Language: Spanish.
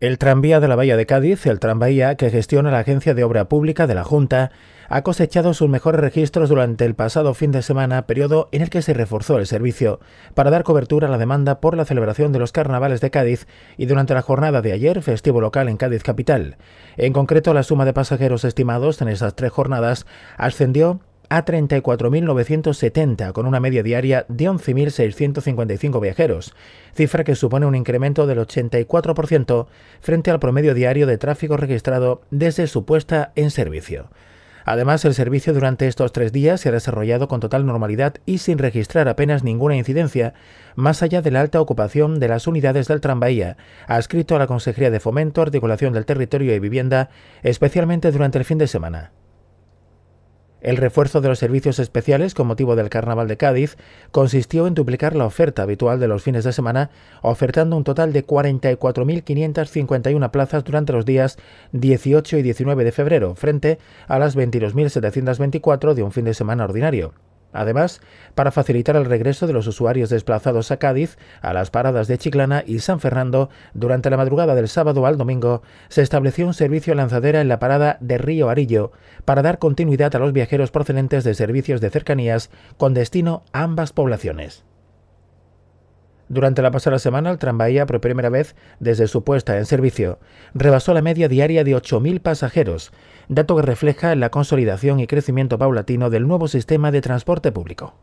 El tranvía de la Bahía de Cádiz, el tranvía que gestiona la Agencia de Obra Pública de la Junta, ha cosechado sus mejores registros durante el pasado fin de semana, periodo en el que se reforzó el servicio, para dar cobertura a la demanda por la celebración de los carnavales de Cádiz y durante la jornada de ayer, festivo local en Cádiz Capital. En concreto, la suma de pasajeros estimados en esas tres jornadas ascendió a 34.970, con una media diaria de 11.655 viajeros, cifra que supone un incremento del 84% frente al promedio diario de tráfico registrado desde su puesta en servicio. Además, el servicio durante estos tres días se ha desarrollado con total normalidad y sin registrar apenas ninguna incidencia, más allá de la alta ocupación de las unidades del tranvía, adscrito a la Consejería de Fomento, Articulación del Territorio y Vivienda, especialmente durante el fin de semana. El refuerzo de los servicios especiales con motivo del Carnaval de Cádiz consistió en duplicar la oferta habitual de los fines de semana, ofertando un total de 44.551 plazas durante los días 18 y 19 de febrero, frente a las 22.724 de un fin de semana ordinario. Además, para facilitar el regreso de los usuarios desplazados a Cádiz, a las paradas de Chiclana y San Fernando, durante la madrugada del sábado al domingo, se estableció un servicio lanzadera en la parada de Río Arillo, para dar continuidad a los viajeros procedentes de servicios de cercanías con destino a ambas poblaciones. Durante la pasada semana, el tranvía, por primera vez desde su puesta en servicio, rebasó la media diaria de 8.000 pasajeros, dato que refleja la consolidación y crecimiento paulatino del nuevo sistema de transporte público.